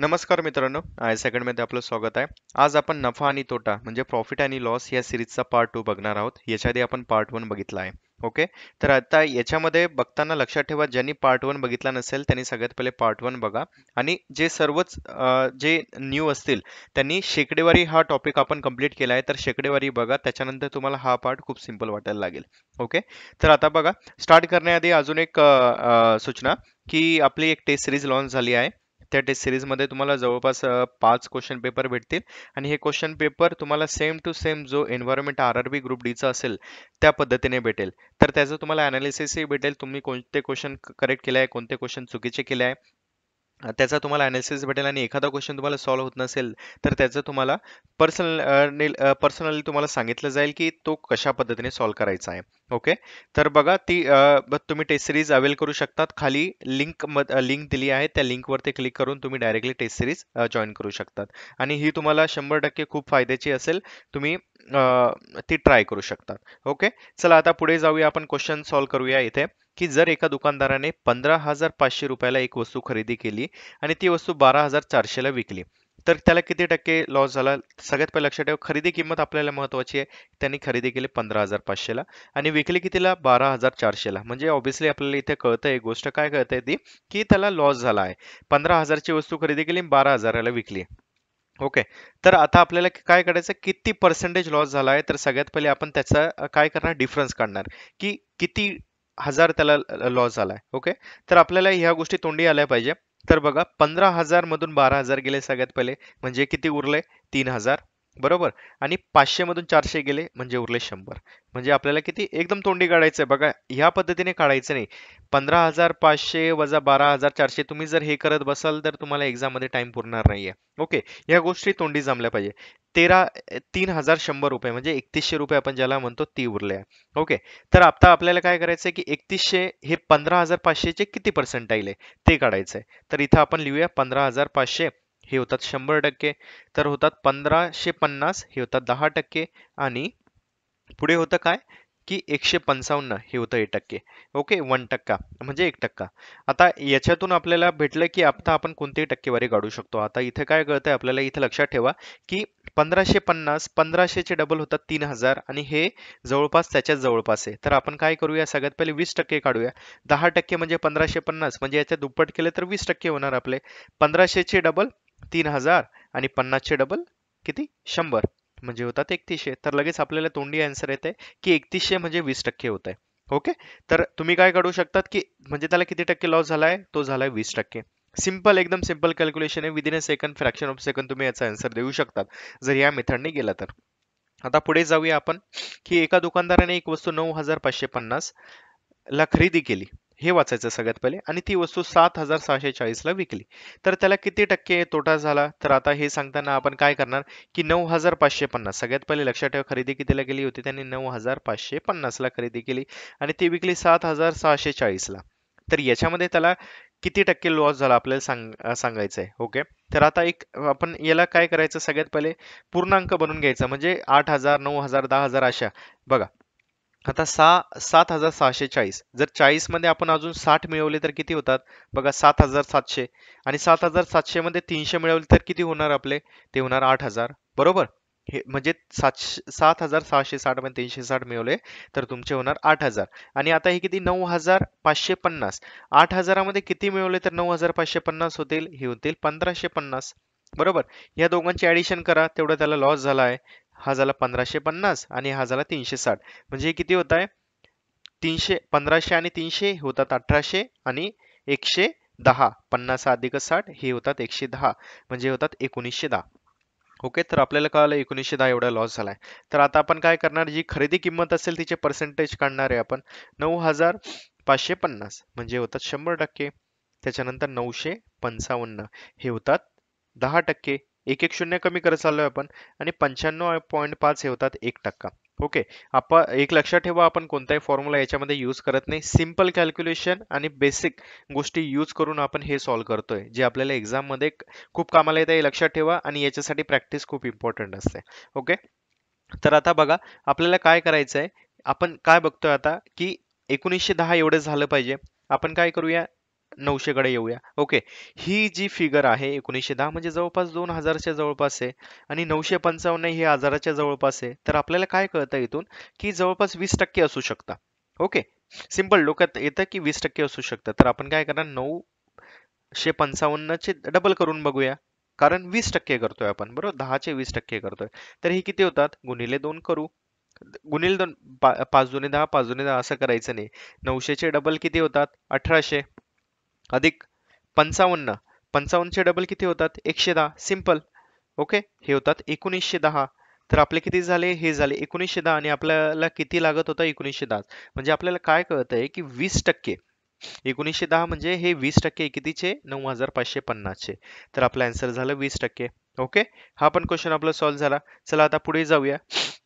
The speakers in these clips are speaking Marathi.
नमस्कार मित्रांनो आय सेकंडमध्ये आपलं स्वागत आहे आज आपण नफा आणि तोटा म्हणजे प्रॉफिट आणि लॉस या सिरीजचा पार्ट टू बघणार आहोत याच्या आधी आपण पार्ट वन बघितला आहे ओके तर आता याच्यामध्ये बघताना लक्षात ठेवा ज्यांनी पार्ट वन बघितला नसेल त्यांनी सगळ्यात पहिले पार्ट वन बघा आणि जे सर्वच जे न्यू असतील त्यांनी शेकडेवारी हा टॉपिक आपण कंप्लीट केला आहे तर शेकडेवारी बघा त्याच्यानंतर तुम्हाला हा पार्ट खूप सिंपल वाटायला लागेल ओके तर आता बघा स्टार्ट करण्याआधी अजून एक सूचना की आपली एक टेस्ट सिरीज लॉन्च झाली आहे त्या टेस्ट मध्ये तुम्हाला जवळपास पाच क्वेश्चन पेपर भेटतील आणि हे क्वेश्चन पेपर तुम्हाला सेम टू सेम जो environment R R B group चा असेल त्या पद्धतीने भेटेल तर त्याचं तुम्हाला ही भेटेल तुम्ही कोणते क्वेश्चन करेक्ट केले आहे कोणते क्वेश्चन चुकीचे केले आहे त्याचा तुम्हाला ॲनालिसिस भेटेल आणि एखादा क्वेश्चन तुम्हाला सॉल्व्ह होत नसेल तर त्याचं तुम्हाला पर्सनल पर्सनली तुम्हाला सांगितलं जाईल की तो कशा पद्धतीने सॉल्व्ह करायचा आहे ओके तर बघा ती तुम्ही टेस्ट सिरीज अवेल करू शकतात खाली लिंक लिंक दिली आहे त्या लिंकवरती क्लिक करून तुम्ही डायरेक्टली टेस्ट सिरीज जॉईन करू शकतात आणि ही तुम्हाला शंभर टक्के खूप फायद्याची असेल तुम्ही ती ट्राय करू शकतात ओके चला आता पुढे जाऊया आपण क्वेश्चन सॉल्व्ह करूया इथे की जर एका दुकानदाराने पंधरा हजार पाचशे रुपयाला एक वस्तू खरेदी केली आणि ती वस्तू बारा हजार चारशेला विकली तर त्याला किती टक्के लॉस झाला सगळ्यात पहिले लक्षात ठेवा खरेदी किंमत आपल्याला महत्वाची आहे त्यांनी खरेदी केली पंधरा हजार पाचशेला आणि विकली कितीला बारा हजार चारशेला म्हणजे ऑब्व्हियसली आपल्याला इथे कळतं एक गोष्ट काय आहे ती की त्याला लॉस झाला आहे पंधरा हजारची वस्तू खरेदी केली बारा हजाराला विकली ओके तर आता आपल्याला काय करायचं किती पर्सेंटेज लॉस झाला आहे तर सगळ्यात पहिले आपण त्याचा काय करणार डिफरन्स काढणार की किती हजार त्याला लॉस झालाय ओके तर आपल्याला ह्या गोष्टी तोंडी आल्या पाहिजे तर बघा पंधरा हजार मधून बारा हजार गेले सगळ्यात पहिले म्हणजे किती उरले तीन हजार बरोबर आणि पाचशेमधून चारशे गेले म्हणजे उरले शंभर म्हणजे आपल्याला किती एकदम तोंडी काढायचं आहे बघा ह्या पद्धतीने काढायचं नाही पंधरा हजार पाचशे वजा बारा हजार चारशे तुम्ही जर हे करत बसाल तर तुम्हाला एक्झाममध्ये टाईम पुरणार नाही आहे ओके या गोष्टी तोंडी जमल्या पाहिजे तेरा तीन हजार शंभर रुपये म्हणजे एकतीसशे रुपये आपण ज्याला म्हणतो ती उरले आहे ओके तर आता आपल्याला काय करायचं आहे की एकतीसशे हे पंधरा हजार पाचशेचे किती पर्सेंट आहे ते काढायचं आहे तर इथं आपण लिहूया पंधरा हजार पाचशे हे होतात शंभर टक्के तर होतात पंधराशे पन्नास हे होतात दहा टक्के आणि पुढे होतं काय की एकशे पंचावन्न हे होतं एक टक्के ओके वन टक्का म्हणजे एक टक्का आता याच्यातून आपल्याला भेटलं की आता आपण कोणतीही टक्केवारी काढू शकतो आता इथे काय आहे आपल्याला इथे लक्षात ठेवा की पंधराशे पन्नास पंधराशेचे डबल होतात तीन हजार आणि हे जवळपास त्याच्यात जवळपास आहे तर आपण काय करूया सगळ्यात पहिले वीस टक्के काढूया दहा टक्के म्हणजे पंधराशे पन्नास म्हणजे याच्या दुप्पट केले तर वीस टक्के होणार आपले पंधराशेचे डबल तीन हजार आणि पन्नासचे डबल किती शंभर म्हणजे होतात एकतीसशे तर लगेच आपल्याला तोंडी आन्सर येते की एकतीसशे म्हणजे वीस टक्के होत आहे ओके तर तुम्ही काय काढू शकतात की म्हणजे त्याला किती टक्के लॉस झालाय तो झालाय वीस टक्के सिंपल एकदम सिंपल कॅल्क्युलेशन आहे within a second fraction of second तुम्ही याचा आन्सर देऊ शकतात जर या मेथडने गेला तर आता पुढे जाऊया आपण की एका दुकानदाराने एक वस्तू नऊ हजार पाचशे पन्नास ला खरेदी केली हे वाचायचं सगळ्यात पहिले आणि ती वस्तू सात हजार सहाशे चाळीसला विकली तर त्याला किती टक्के तोटा झाला तर आता हे सांगताना आपण काय करणार की नऊ हजार पाचशे पन्नास सगळ्यात पहिले लक्षात ठेवा खरेदी कितीला केली होती त्यांनी नऊ हजार पाचशे पन्नासला खरेदी केली आणि ती विकली सात हजार सहाशे चाळीसला तर याच्यामध्ये त्याला किती टक्के लॉस झाला आपल्याला सांग सांगायचं आहे ओके तर आता एक आपण याला काय करायचं सगळ्यात पहिले पूर्णांक बनवून घ्यायचा म्हणजे आठ हजार नऊ हजार दहा हजार अशा बघा आता सहा सात हजार सहाशे चाळीस जर चाळीसमध्ये आपण अजून साठ मिळवले तर किती होतात बघा सात हजार सातशे आणि सात हजार सातशेमध्ये तीनशे मिळवले तर किती होणार आपले ते होणार आठ हजार बरोबर हे म्हणजे सातशे सात हजार सहाशे साठ म्हणजे तीनशे साठ मिळवले तर तुमचे होणार आठ हजार आणि आता हे किती नऊ हजार पाचशे पन्नास आठ हजारामध्ये किती मिळवले तर नऊ हजार पाचशे पन्नास होतील हे होतील पंधराशे पन्नास बरोबर या दोघांची ॲडिशन करा तेवढं त्याला लॉस झाला आहे हा झाला पंधराशे पन्नास आणि हा झाला तीनशे साठ म्हणजे किती होत आहे तीनशे पंधराशे आणि तीनशे हे होतात अठराशे आणि एकशे दहा पन्नास अधिक साठ हे होतात एकशे दहा म्हणजे होतात एकोणीसशे दहा ओके तर आपल्याला कळलं एकोणीसशे दहा एवढा लॉस झाला आहे तर आता आपण काय करणार जी खरेदी किंमत असेल तिचे पर्सेंटेज काढणार आहे आपण नऊ हजार पाचशे पन्नास म्हणजे होतात शंभर टक्के त्याच्यानंतर नऊशे पंचावन्न हे होतात दहा टक्के एक एक शून्य कमी करत चाललो आहे आपण आणि पंच्याण्णव पॉईंट पाच हे होतात एक टक्का ओके आपण एक लक्षात ठेवा आपण कोणताही फॉर्म्युला याच्यामध्ये यूज करत नाही सिम्पल कॅल्क्युलेशन आणि बेसिक गोष्टी यूज करून आपण हे सॉल्व करतोय जे आपल्याला एक्झाममध्ये खूप कामाला येतं हे लक्षात ठेवा आणि याच्यासाठी प्रॅक्टिस खूप इम्पॉर्टंट असते ओके तर आता बघा आपल्याला काय करायचं आहे आपण काय बघतोय आता की एकोणीसशे दहा एवढं झालं पाहिजे आपण काय करूया नऊशेकडे येऊया ओके ही जी फिगर आहे एकोणीसशे दहा म्हणजे जवळपास दोन हजारच्या जवळपास आहे आणि नऊशे पंचावन्न ही हजाराच्या जवळपास आहे तर आपल्याला काय कळतं इथून की जवळपास वीस टक्के असू शकता ओके सिंपल डोक्यात येतं की वीस टक्के असू शकतं तर आपण काय करणार नऊशे चे डबल करून बघूया कारण वीस टक्के करतोय आपण बरोबर दहाचे वीस टक्के करतोय तर हे किती होतात गुणिले दोन करू गुणिले दोन पाच जुने दहा पाच जुने दहा असं करायचं नाही नऊशेचे डबल किती होतात अठराशे अधिक पंचावन्न पंचावन्नचे डबल किती होतात एकशे दहा सिम्पल ओके हे होतात एकोणीसशे दहा तर आपले किती झाले हे झाले एकोणीसशे दहा आणि आपल्याला किती लागत होता एकोणीसशे दहा म्हणजे आपल्याला काय कळत आहे की वीस टक्के एकोणीसशे दहा म्हणजे हे वीस टक्के कितीचे नऊ हजार पाचशे पन्नासचे तर आपलं आन्सर झालं वीस टक्के ओके हा पण क्वेश्चन आपला सॉल्व्ह झाला चला आता पुढे जाऊया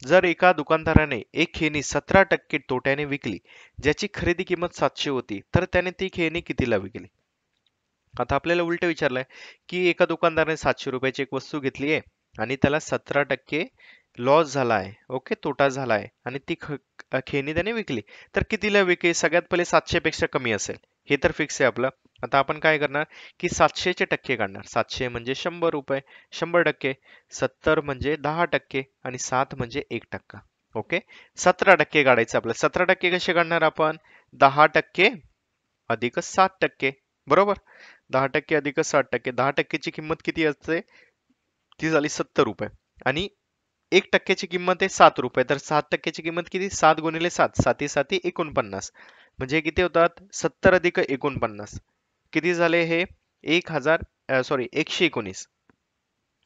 जर एका दुकानदाराने एक खेळणी सतरा टक्के तोट्याने विकली ज्याची खरेदी किंमत सातशे होती तर त्याने ती खेळणी कितीला विकली आता आपल्याला उलट विचारलंय की एका दुकानदाराने सातशे रुपयाची एक वस्तू घेतली आहे आणि त्याला सतरा टक्के लॉस झाला आहे ओके तोटा झाला आहे आणि ती खेळणी त्याने विकली तर कितीला विकली सगळ्यात पहिले सातशे पेक्षा कमी असेल हे तर फिक्स आहे आपलं आता आपण काय करणार की सातशेचे टक्के काढणार सातशे म्हणजे शंभर रुपये शंभर टक्के सत्तर म्हणजे दहा टक्के आणि सात म्हणजे एक टक्का ओके सतरा टक्के काढायचं आपलं सतरा टक्के कसे काढणार आपण दहा टक्के अधिक सात टक्के बरोबर दहा टक्के अधिक सात टक्के दहा टक्केची किंमत किती असते ती झाली सत्तर रुपये आणि एक टक्क्याची किंमत आहे सात रुपये तर सात टक्क्याची किंमत किती सात गुणिले सात साती साती एकोणपन्नास म्हणजे किती होतात सत्तर अधिक एकोणपन्नास किती झाले हे एक हजार सॉरी एकशे एकोणीस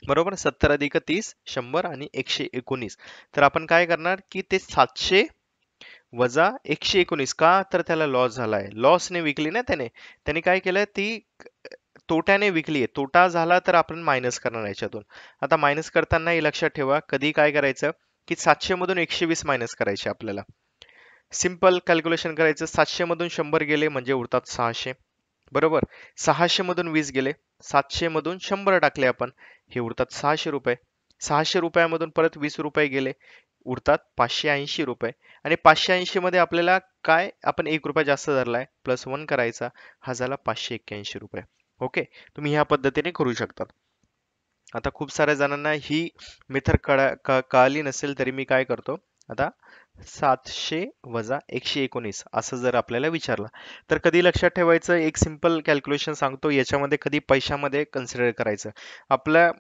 बरोबर सत्तर अधिक तीस शंभर आणि एकशे एकोणीस तर आपण काय करणार की ते सातशे वजा एकशे एकोणीस का तर त्याला लॉस झालाय लॉसने विकली ना त्याने त्याने काय केलं ती तोट्याने विकली आहे तोटा झाला तर आपण मायनस करणार याच्यातून आता मायनस करताना लक्षात ठेवा कधी काय करायचं की सातशे मधून एकशे वीस मायनस करायचे आपल्याला सिम्पल कॅल्क्युलेशन करायचं मधून शंभर गेले म्हणजे उरतात सहाशे बरोबर मधून वीस गेले मधून शंभर टाकले आपण हे उरतात सहाशे रुपये सहाशे रुपयामधून परत वीस रुपये गेले उरतात पाचशे ऐंशी रुपये आणि पाचशे मध्ये आपल्याला काय आपण एक रुपया जास्त धरलाय प्लस वन करायचा हा झाला पाचशे एक्क्याऐंशी रुपये ओके तुम्ही ह्या पद्धतीने करू शकतात आता खूप साऱ्या जणांना ही मेथड कळा कळली नसेल तरी मी काय करतो आता सातशे वजा एकशे एकोणीस असं जर आपल्याला विचारलं तर कधी लक्षात ठेवायचं एक सिंपल कॅल्क्युलेशन सांगतो याच्यामध्ये कधी पैशामध्ये कन्सिडर करायचं आपल्या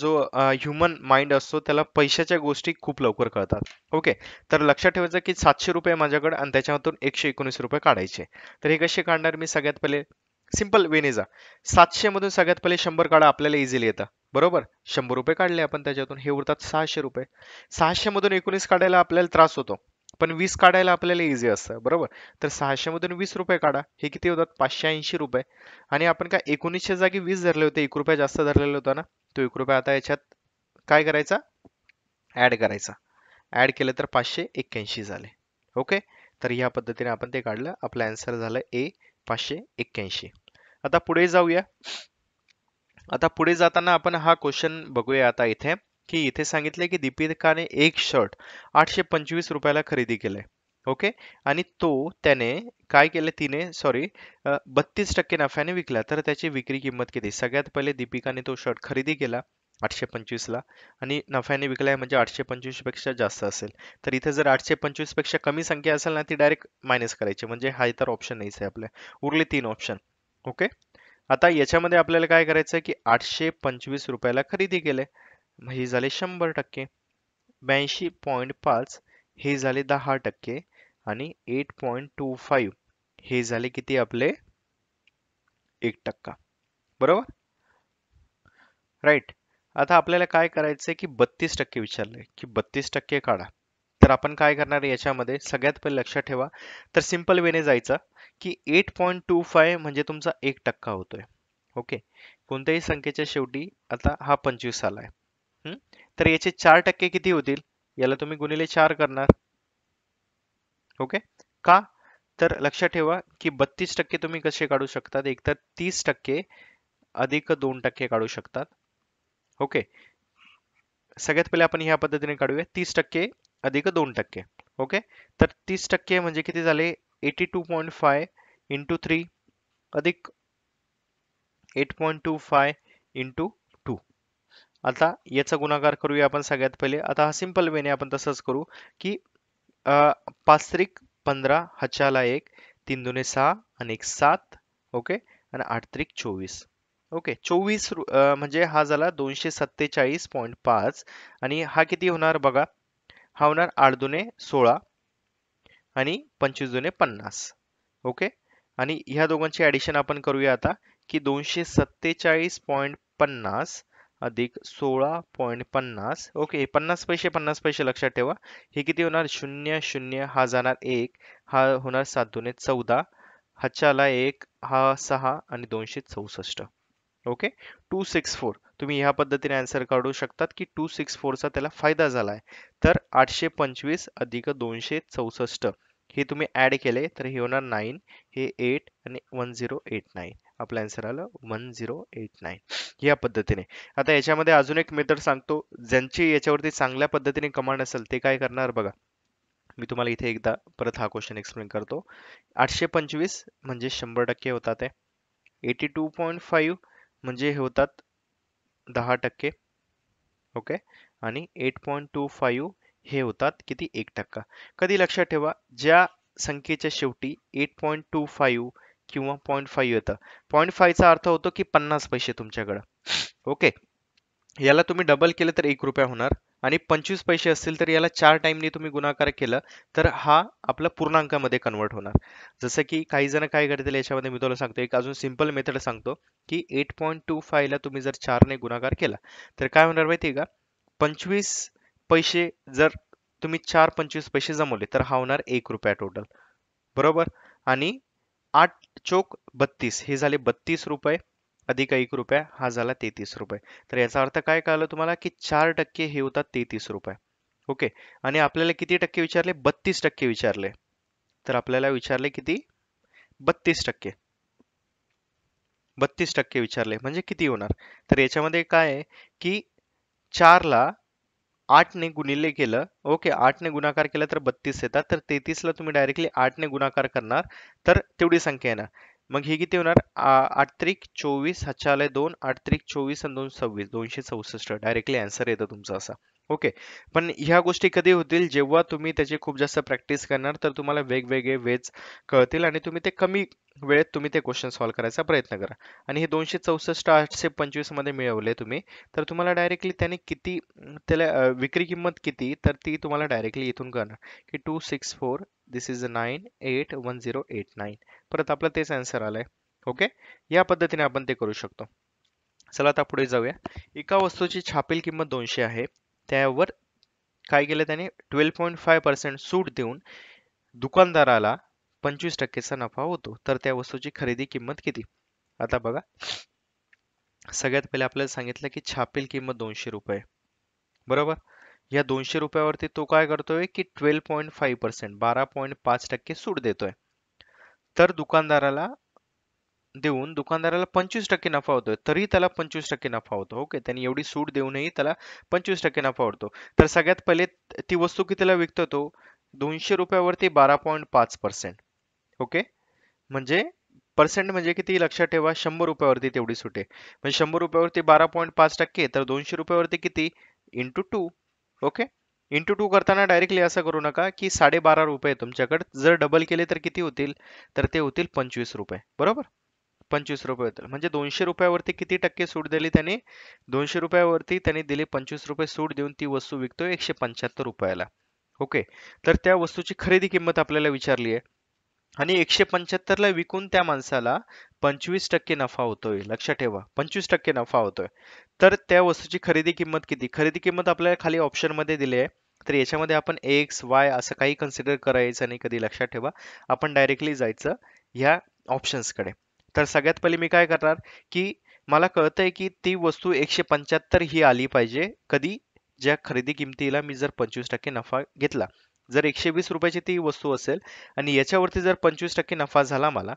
जो ह्युमन माइंड असतो त्याला पैशाच्या गोष्टी खूप लवकर कळतात ओके तर लक्षात ठेवायचं की सातशे रुपये माझ्याकडे आणि त्याच्यामधून एकशे एकोणीस रुपये काढायचे तर हे कसे काढणार मी सगळ्यात पहिले सिंपल वेनेजा जा मधून सगळ्यात पहिले शंभर काढा आपल्याला इझिली येतं बरोबर शंभर रुपये काढले आपण त्याच्यातून हे उरतात सहाशे रुपये सहाशेमधून मधून एकोणीस काढायला आपल्याला त्रास होतो पण वीस काढायला आपल्याला इझी असतं बरोबर तर सहाशेमधून मधून वीस रुपये काढा हे किती होतात पाचशे ऐंशी रुपये आणि आपण काय एकोणीसशे जागी वीस धरले होते एक रुपये जास्त धरलेला होता ना तो एक रुपये आता याच्यात काय करायचा ऍड करायचा ऍड केलं तर पाचशे एक्क्याऐंशी झाले ओके तर ह्या पद्धतीने आपण ते काढलं आपलं आन्सर झालं ए पाचशे एक्क्याऐंशी आता पुढे जाऊया आता पुढे जाताना आपण हा क्वेश्चन बघूया आता इथे की इथे सांगितले की दीपिकाने एक शर्ट आठशे पंचवीस रुपयाला खरेदी केले ओके आणि तो त्याने काय केलं तिने सॉरी बत्तीस टक्के नफ्याने विकला तर त्याची विक्री किंमत किती सगळ्यात पहिले दीपिकाने तो शर्ट खरेदी केला आठशे पंचवीसला आणि नफ्याने विकलाय म्हणजे आठशे पेक्षा जास्त असेल तर इथे जर आठशे पेक्षा कमी संख्या असेल ना ती डायरेक्ट मायनस करायची म्हणजे हा इतर ऑप्शन नाहीच आहे आपल्या उरले तीन ऑप्शन ओके आता याच्यामध्ये आपल्याला काय करायचं आहे की आठशे पंचवीस रुपयाला खरेदी केले हे झाले शंभर टक्के ब्याऐंशी पॉईंट पाच हे झाले दहा टक्के आणि एट पॉईंट टू फाईव्ह हे झाले किती आपले एक टक्का बरोबर राईट आता आपल्याला काय करायचं आहे की बत्तीस टक्के विचारले की बत्तीस टक्के काढा तर आपण काय करणार याच्यामध्ये सगळ्यात पहिले लक्षात ठेवा तर सिंपल वेने जायचं की एट पॉईंट टू फाय म्हणजे तुमचा एक टक्का होतोय ओके कोणत्याही संख्येच्या शेवटी आता हा पंचवीस आला आहे तर याचे चार टक्के किती होतील याला तुम्ही गुणिले चार करणार ओके का तर लक्षात ठेवा की बत्तीस टक्के तुम्ही कसे काढू शकतात एकतर तीस टक्के अधिक दोन टक्के काढू शकतात ओके सगळ्यात पहिले आपण ह्या पद्धतीने काढूया तीस टक्के अधिक दोन टक्के ओके तर तीस टक्के म्हणजे किती झाले eighty two point five into three अधिक eight point two five into two आता याचा गुणाकार करूया आपण सगळ्यात पहिले आता हा सिम्पल वेने आपण तसंच करू की पाच त्रिक पंधरा हच्याला एक तीन दुने सहा आणि एक सात ओके आणि आठ त्रिक चोवीस ओके चोवीस म्हणजे हा झाला दोनशे सत्तेचाळीस पॉईंट पाच आणि हा किती होणार बघा हा होणार आठ दुने सोळा आणि पंचवीस जुने पन्नास ओके आणि ह्या दोघांची ॲडिशन आपण करूया आता की दोनशे सत्तेचाळीस पॉईंट पन्नास अधिक सोळा पॉईंट पन्नास ओके पन्नास पैसे पन्नास पैसे लक्षात ठेवा हे किती होणार शून्य शून्य हा जाणार एक हा होणार सात जुने चौदा हाच्याला एक हा सहा आणि दोनशे चौसष्ट ओके टू सिक्स फोर तुम्ही ह्या पद्धतीने आन्सर काढू शकतात की टू सिक्स फोरचा त्याला फायदा झाला आहे तर आठशे पंचवीस अधिक दोनशे चौसष्ट हे तुम्ही ॲड केले तर हे होणार नाईन हे एट आणि वन झिरो एट नाईन आपलं आन्सर आलं वन झिरो एट नाईन या पद्धतीने आता याच्यामध्ये अजून एक मेथड सांगतो ज्यांची याच्यावरती चांगल्या पद्धतीने कमांड असेल ते काय करणार बघा मी तुम्हाला इथे एकदा परत हा क्वेश्चन एक्सप्लेन करतो आठशे पंचवीस म्हणजे शंभर टक्के होतात एटी टू पॉईंट फाईव्ह म्हणजे हे होतात दहा टक्के ओके आणि एट पॉईंट टू फाईव्ह हे होतात किती एक टक्का कधी लक्षात ठेवा ज्या संख्येच्या शेवटी एट पॉईंट टू फाईव्ह किंवा पॉईंट फाईव्ह येतं पॉईंट फाईव्हचा अर्थ होतो की पन्नास पैसे तुमच्याकडं ओके याला तुम्ही डबल केलं तर एक रुपया होणार आणि पंचवीस पैसे असतील तर याला चार टाईमनी तुम्ही गुणाकार केला तर हा आपला पूर्णांकामध्ये कन्वर्ट होणार जसं की काही जण काय करतील याच्यामध्ये मी तुला सांगतो एक अजून सिम्पल मेथड सांगतो की एट पॉईंट टू फायला तुम्ही जर चारने गुणाकार केला तर काय होणार माहिती आहे का पंचवीस पैसे जर तुम्ही चार पंचवीस पैसे जमवले तर हा होणार एक रुपया टोटल बरोबर आणि आठ चोक बत्तीस हे झाले बत्तीस रुपये अधिक एक रुपया हा झाला तेहतीस रुपये तर याचा अर्थ काय कळलं तुम्हाला की चार टक्के हे होतात तेहतीस रुपये ओके आणि आपल्याला किती टक्के विचारले बत्तीस टक्के विचारले तर आपल्याला विचारले किती बत्तीस टक्के बत्तीस टक्के विचारले म्हणजे किती होणार तर याच्यामध्ये काय आहे की चारला ने गुणिले केलं ओके आठने गुणाकार केला तर बत्तीस येतात तर ला तुम्ही डायरेक्टली ने गुणाकार करणार तर तेवढी संख्या येणार मग हे किती होणार आठ त्रिक चोवीस हातच्या दोन आठ त्रिक चोवीस आणि दोन सव्वीस दोनशे चौसष्ट डायरेक्टली आन्सर येतं तुमचा असा ओके पण ह्या गोष्टी कधी होतील जेव्हा तुम्ही त्याची खूप जास्त प्रॅक्टिस करणार तर तुम्हाला वेगवेगळे वेज कळतील आणि तुम्ही ते कमी वेळेत तुम्ही ते क्वेश्चन सॉल्व्ह करायचा प्रयत्न करा आणि हे दोनशे चौसष्ट आठशे पंचवीसमध्ये मिळवले तुम्ही तर तुम्हाला डायरेक्टली त्याने किती त्याला विक्री किंमत किती तर ती तुम्हाला डायरेक्टली इथून करणार की two six four this is nine eight one zero eight nine परत आपला तेच आन्सर आलाय ओके या पद्धतीने आपण ते करू शकतो चला आता पुढे जाऊया एका वस्तूची छापील किंमत दोनशे आहे त्यावर काय केलं त्याने ट्वेल्व पॉईंट फाय पर्सेंट सूट देऊन दुकानदाराला पंचवीस टक्केचा नफा होतो तर त्या वस्तूची खरेदी किंमत किती आता बघा सगळ्यात पहिले आपल्याला सांगितलं की छापील किंमत दोनशे रुपये बरोबर या दोनशे रुपयावरती तो काय करतोय की ट्वेल्व पॉईंट फाईव्ह पर्सेंट बारा पॉईंट पाच टक्के सूट देतोय तर दुकानदाराला देऊन दुकानदाराला पंचवीस टक्के नफा होतोय तरी त्याला पंचवीस टक्के नफा होतो ओके त्यांनी एवढी सूट देऊनही त्याला पंचवीस टक्के नफा होतो तर सगळ्यात पहिले ती वस्तू कितीला विकतो तो दोनशे रुपयावरती बारा पॉईंट पाच पर्सेंट ओके म्हणजे पर्सेंट म्हणजे किती लक्षात ठेवा शंभर रुपयावरती तेवढी सूट आहे म्हणजे शंभर रुपयावरती बारा पॉईंट पाच टक्के तर दोनशे रुपयावरती किती into two okay into two करताना डायरेक्टली असं करू नका की साडेबारा रुपये तुमच्याकडे जर डबल केले तर किती होतील तर ते होतील पंचवीस रुपये बरोबर पंचवीस रुपये होतं म्हणजे दोनशे रुपयावरती किती टक्के सूट दिली त्यांनी दोनशे रुपयावरती त्यांनी दिली पंचवीस रुपये सूट देऊन ती वस्तू विकतो एकशे पंच्याहत्तर रुपयाला ओके तर त्या वस्तूची खरेदी किंमत आपल्याला विचारली आहे आणि एकशे पंच्याहत्तरला विकून त्या माणसाला पंचवीस टक्के नफा होतोय लक्षात ठेवा पंचवीस टक्के नफा होतोय तर त्या वस्तूची खरेदी किंमत किती खरेदी किंमत आपल्याला खाली ऑप्शनमध्ये दिली आहे तर याच्यामध्ये आपण एक्स वाय असं काही कन्सिडर करायचं नाही कधी लक्षात ठेवा आपण डायरेक्टली जायचं ह्या ऑप्शन्सकडे तर सगळ्यात पहिले मी काय करणार की मला कळतंय की ती वस्तू एकशे पंच्याहत्तर ही आली पाहिजे कधी ज्या खरेदी किमतीला मी जर पंचवीस टक्के नफा घेतला जर एकशे वीस रुपयाची ती वस्तू असेल आणि याच्यावरती जर पंचवीस टक्के नफा झाला मला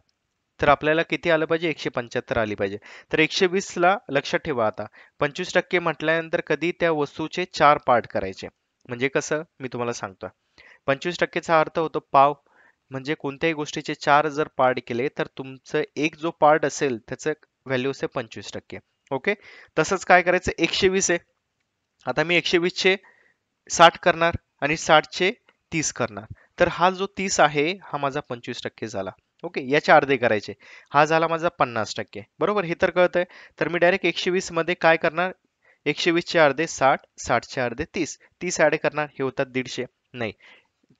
तर आपल्याला किती आलं पाहिजे एकशे पंच्याहत्तर आली पाहिजे तर एकशे वीसला लक्षात ठेवा आता पंचवीस टक्के म्हटल्यानंतर कधी त्या वस्तूचे चार पार्ट करायचे म्हणजे कसं मी तुम्हाला सांगतो पंचवीस टक्केचा अर्थ होतो पाव म्हणजे कोणत्याही गोष्टीचे चार जर पार्ट केले तर तुमचं एक जो पार्ट असेल त्याचं व्हॅल्यू असेल पंचवीस टक्के ओके तसंच काय करायचं एकशे वीस आहे आता मी एकशे वीसचे साठ करणार आणि साठचे तीस करणार तर हा जो तीस आहे हा माझा पंचवीस टक्के झाला ओके याचे अर्धे करायचे हा झाला माझा पन्नास टक्के बरोबर हे तर कळत आहे तर मी डायरेक्ट एकशे मध्ये काय करणार एकशे वीसचे अर्धे साठ साठचे अर्धे तीस तीस ॲड करणार हे होतात दीडशे नाही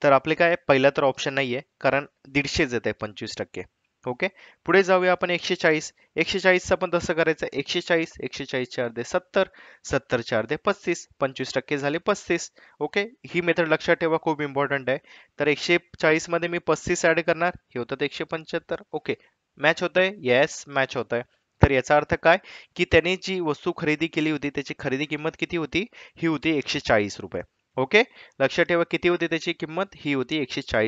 तर आपले काय पहिला तर ऑप्शन नाही आहे कारण दीडशेच येत आहे पंचवीस टक्के ओके पुढे जाऊया आपण एकशे चाळीस एकशे चाळीसचं पण तसं करायचं एकशे चाळीस एकशे चाळीस चार दे सत्तर सत्तर चार दे पस्तीस पंचवीस टक्के झाले पस्तीस ओके ही मेथड लक्षात ठेवा खूप इम्पॉर्टंट आहे तर एकशे चाळीसमध्ये मी पस्तीस ॲड करणार हे होतं एकशे पंच्याहत्तर ओके मॅच होत आहे येस मॅच होत आहे तर याचा अर्थ काय की त्याने जी वस्तू खरेदी केली होती त्याची खरेदी किंमत किती होती ही होती एकशे चाळीस रुपये ओके लक्षात ठेवा किती होती त्याची किंमत ही होती एकशे चाळीस